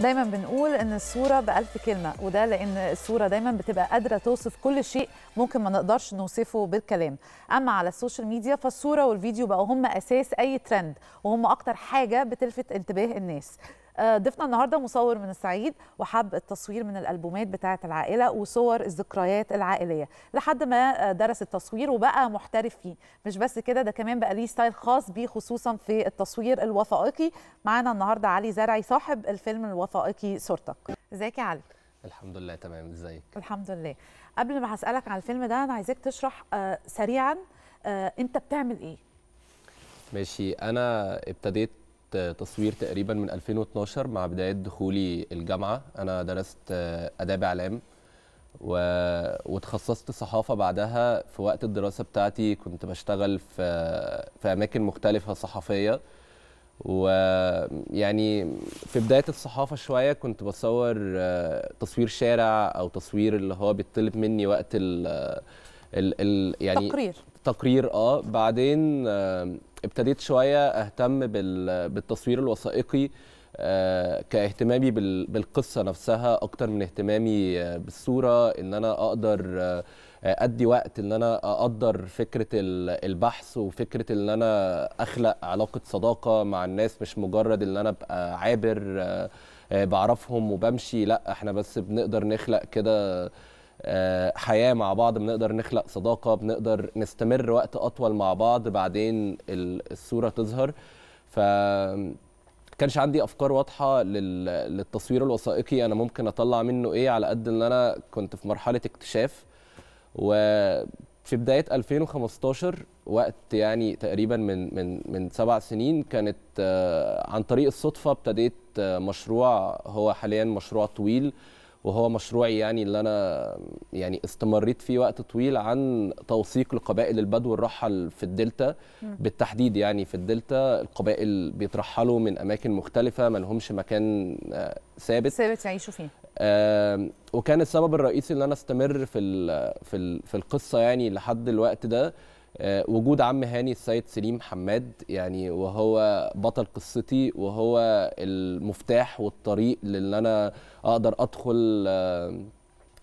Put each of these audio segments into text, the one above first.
دايما بنقول ان الصوره بألف كلمه وده لان الصوره دايما بتبقى قادره توصف كل شيء ممكن ما نقدرش نوصفه بالكلام اما على السوشيال ميديا فالصوره والفيديو بقوا هم اساس اي ترند وهم اكتر حاجه بتلفت انتباه الناس آه، ضيفنا النهارده مصور من الصعيد وحب التصوير من الالبومات بتاعه العائله وصور الذكريات العائليه لحد ما آه، درس التصوير وبقى محترف فيه مش بس كده ده كمان بقى ليه ستايل خاص بيه خصوصا في التصوير الوثائقي معانا النهارده علي زرعي صاحب الفيلم الوثائقي صورتك ازيك يا علي الحمد لله تمام ازيك الحمد لله قبل ما هسالك على الفيلم ده انا عايزاك تشرح آه، سريعا انت بتعمل ايه ماشي انا ابتديت تصوير تقريبا من 2012 مع بدايه دخولي الجامعه انا درست آه، اداب اعلام و... وتخصصت صحافه بعدها في وقت الدراسه بتاعتي كنت بشتغل في في اماكن مختلفه صحفيه ويعني في بدايه الصحافه شويه كنت بصور آه، تصوير شارع او تصوير اللي هو بيطلب مني وقت ال... ال ال يعني تقرير تقرير اه بعدين آه ابتديت شويه اهتم بالتصوير الوثائقي آه كاهتمامي بالقصه نفسها اكتر من اهتمامي آه بالصوره ان انا اقدر آه ادي وقت ان انا اقدر فكره البحث وفكره ان انا اخلق علاقه صداقه مع الناس مش مجرد ان انا ابقى عابر آه، آه، بعرفهم وبمشي لا احنا بس بنقدر نخلق كده آه، حياه مع بعض بنقدر نخلق صداقه بنقدر نستمر وقت اطول مع بعض بعدين الصوره تظهر ف كانش عندي افكار واضحه للتصوير الوثائقي انا ممكن اطلع منه ايه على قد ان انا كنت في مرحله اكتشاف وفي بدايه 2015 وقت يعني تقريبا من من من سبع سنين كانت آه، عن طريق الصدفه ابتديت آه، مشروع هو حاليا مشروع طويل وهو مشروعي يعني اللي انا يعني استمريت فيه وقت طويل عن توثيق لقبائل البدو الرحل في الدلتا بالتحديد يعني في الدلتا القبائل بيترحلوا من اماكن مختلفه ما لهمش مكان آه، ثابت ثابت يعيشوا فيه آه وكان السبب الرئيسي ان انا استمر في في في القصه يعني لحد الوقت ده آه، وجود عم هاني السيد سليم حماد يعني وهو بطل قصتي وهو المفتاح والطريق للي انا اقدر ادخل آه،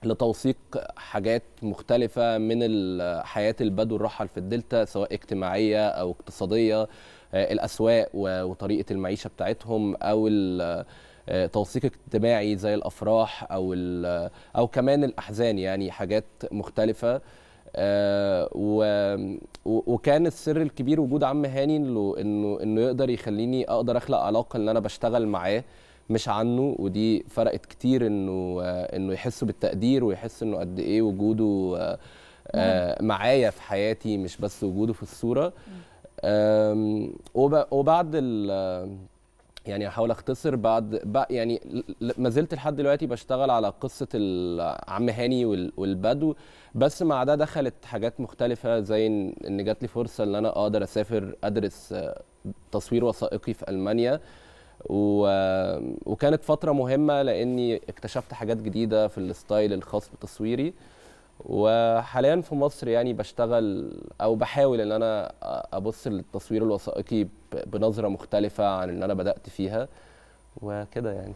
لتوثيق حاجات مختلفة من حياة البدو الرحل في الدلتا سواء اجتماعية أو اقتصادية آه، الأسواق وطريقة المعيشة بتاعتهم أو توثيق اجتماعي زي الأفراح أو أو كمان الأحزان يعني حاجات مختلفة و وكان السر الكبير وجود عم هاني انه انه يقدر يخليني اقدر اخلق علاقه ان انا بشتغل معاه مش عنه ودي فرقت كتير انه انه يحس بالتقدير ويحس انه قد ايه وجوده آه، معايا في حياتي مش بس وجوده في الصوره وبعد يعني احاول اختصر بعد بقى يعني ما زلت لحد دلوقتي بشتغل على قصه عم هاني والبدو بس مع ده دخلت حاجات مختلفه زي ان جات لي فرصه ان انا اقدر اسافر ادرس آه، تصوير وثائقي في المانيا و... وكانت فتره مهمه لاني اكتشفت حاجات جديده في الستايل الخاص بتصويري وحاليا في مصر يعني بشتغل او بحاول ان انا ابص للتصوير الوثائقي بنظره مختلفه عن اللي انا بدات فيها وكده يعني